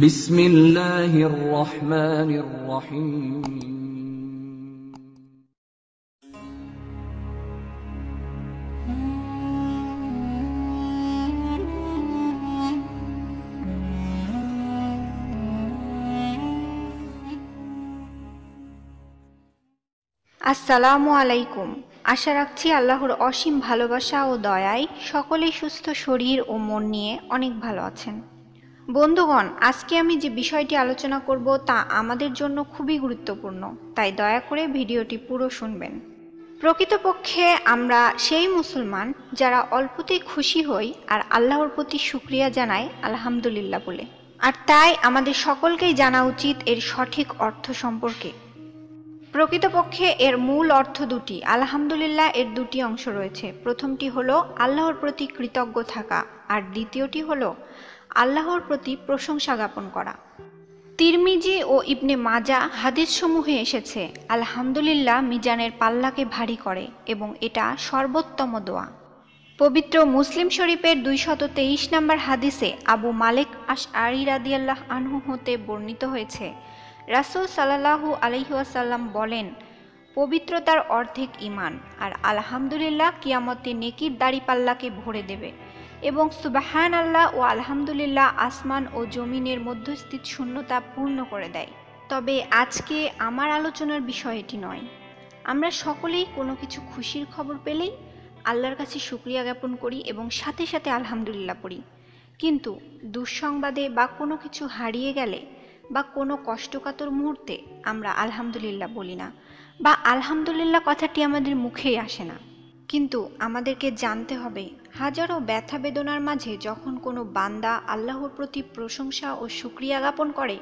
বিসমিল্লাহির আসসালামু আলাইকুম আশা রাখছি আল্লাহর অসীম ভালোবাসা ও দয়ায় সকলে সুস্থ শরীর ও মন নিয়ে অনেক ভালো আছেন বন্ধুগণ আজকে আমি যে বিষয়টি আলোচনা করব তা আমাদের জন্য খুবই গুরুত্বপূর্ণ তাই দয়া করে ভিডিওটি পুরো শুনবেন প্রকৃতপক্ষে আমরা সেই মুসলমান যারা অল্পতেই খুশি হই আর আল্লাহর প্রতি সুক্রিয়া জানাই আলহামদুলিল্লাহ বলে আর তাই আমাদের সকলকেই জানা উচিত এর সঠিক অর্থ সম্পর্কে প্রকৃতপক্ষে এর মূল অর্থ দুটি আলহামদুলিল্লাহ এর দুটি অংশ রয়েছে প্রথমটি হলো আল্লাহর প্রতি কৃতজ্ঞ থাকা আর দ্বিতীয়টি হলো আল্লাহর প্রতি প্রশংসা জ্ঞাপন করা তিরমিজি ও ইবনে মাজা হাদিস সমূহে এসেছে আলহামদুলিল্লাহ মিজানের পাল্লাকে ভারী করে এবং এটা সর্বোত্তম দোয়া পবিত্র মুসলিম শরীফের দুই শত তেইশ নম্বর হাদিসে আবু মালিক আশ আরি রাদিয়াল্লাহ আনহু হতে বর্ণিত হয়েছে রাসুল সাল্লাহু আলহিউসাল্লাম বলেন পবিত্রতার অর্ধেক ইমান আর আলহামদুলিল্লাহ কিয়ামতে নেকির দাড়ি পাল্লাকে ভরে দেবে এবং সুবাহান আল্লাহ ও আলহামদুলিল্লাহ আসমান ও জমিনের মধ্যস্থিত শূন্যতা পূর্ণ করে দেয় তবে আজকে আমার আলোচনার বিষয় এটি নয় আমরা সকলেই কোনো কিছু খুশির খবর পেলেই আল্লাহর কাছে সুক্রিয়া জ্ঞাপন করি এবং সাথে সাথে আলহামদুলিল্লাহ পড়ি কিন্তু দুঃসংবাদে বা কোনো কিছু হারিয়ে গেলে বা কোনো কষ্টকাতর মুহূর্তে আমরা আলহামদুলিল্লাহ বলি না বা আলহামদুলিল্লাহ কথাটি আমাদের মুখেই আসে না কিন্তু আমাদেরকে জানতে হবে হাজারো ব্যথা বেদনার মাঝে যখন কোনো বান্দা আল্লাহর প্রতি প্রশংসা ও সুক্রিয়া জ্ঞাপন করে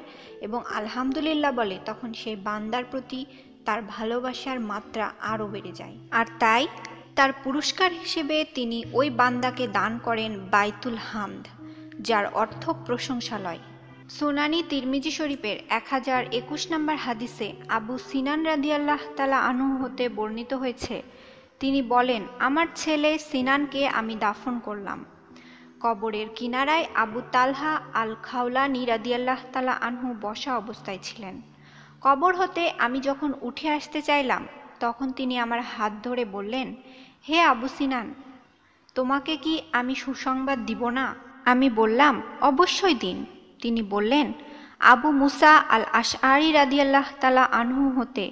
এবং আলহামদুলিল্লাহ বলে তখন সেই বান্দার প্রতি তার ভালোবাসার মাত্রা আরও বেড়ে যায় আর তাই তার পুরস্কার হিসেবে তিনি ওই বান্দাকে দান করেন বাইতুল হামদ যার অর্থ প্রশংসালয় সোনানি তিরমিজি শরীফের এক হাজার একুশ নম্বর হাদিসে আবু সিনান রাদিয়াল্লাহ তালা আনু হতে বর্ণিত হয়েছে তিনি বলেন আমার ছেলে সিনানকে আমি দাফন করলাম কবরের কিনারায় আবু তালহা আল নিরাদি আল্লাহ তালা আনহু বসা অবস্থায় ছিলেন কবর হতে আমি যখন উঠে আসতে চাইলাম তখন তিনি আমার হাত ধরে বললেন হে আবু সিনান তোমাকে কি আমি সুসংবাদ দিব না আমি বললাম অবশ্যই দিন তিনি বললেন আবু মুসা আল আশআরি রাদিয়াল্লাহ তালা আনহু হতে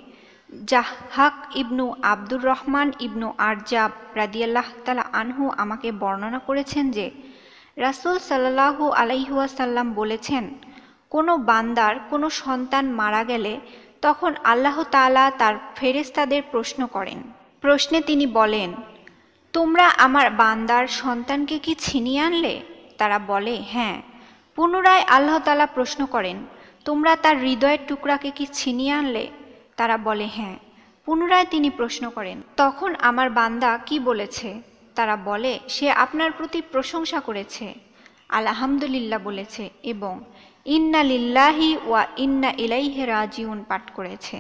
জাহাক ইবনু আব্দুর রহমান ইবনু আরজাব রাদিয়াল্লাহ তালা আনহু আমাকে বর্ণনা করেছেন যে রাসুল সাল্লাহু আলাইহুয়াসাল্লাম বলেছেন কোনো বান্দার কোনো সন্তান মারা গেলে তখন আল্লাহ তালা তার ফেরেস্তাদের প্রশ্ন করেন প্রশ্নে তিনি বলেন তোমরা আমার বান্দার সন্তানকে কি ছিনিয়ে আনলে তারা বলে হ্যাঁ পুনরায় আল্লাহ তালা প্রশ্ন করেন তোমরা তার হৃদয়ের টুকরাকে কি ছিনিয়ে আনলে তারা বলে হ্যাঁ পুনরায় তিনি প্রশ্ন করেন তখন আমার বান্দা কি বলেছে তারা বলে সে আপনার প্রতি প্রশংসা করেছে আলহামদুলিল্লাহ বলেছে এবং ইন্না লিল্লাহি ওয়া ইন্না ইলাইহে রাজিউন পাঠ করেছে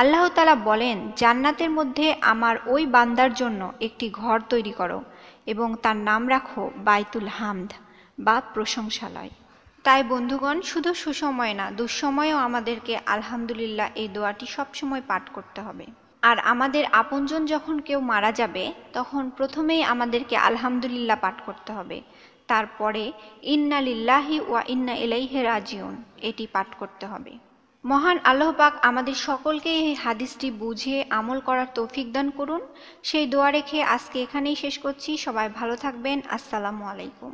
আল্লাহ তালা বলেন জান্নাতের মধ্যে আমার ওই বান্দার জন্য একটি ঘর তৈরি করো এবং তার নাম রাখো বাইতুল হামদ বা প্রশংসালয় তাই বন্ধুগণ শুধু সুসময় না দুঃসময়েও আমাদেরকে আলহামদুলিল্লাহ এই দোয়াটি সবসময় পাঠ করতে হবে আর আমাদের আপনজন যখন কেউ মারা যাবে তখন প্রথমেই আমাদেরকে আলহামদুলিল্লাহ পাঠ করতে হবে তারপরে ইন্না লিল্লাহি ওয়া ইন্না এলাইহে রাজিউন এটি পাঠ করতে হবে মহান আল্লাহ পাক আমাদের সকলকে এই হাদিসটি বুঝে আমল করার তৌফিক দান করুন সেই দোয়া রেখে আজকে এখানেই শেষ করছি সবাই ভালো থাকবেন আসসালামু আলাইকুম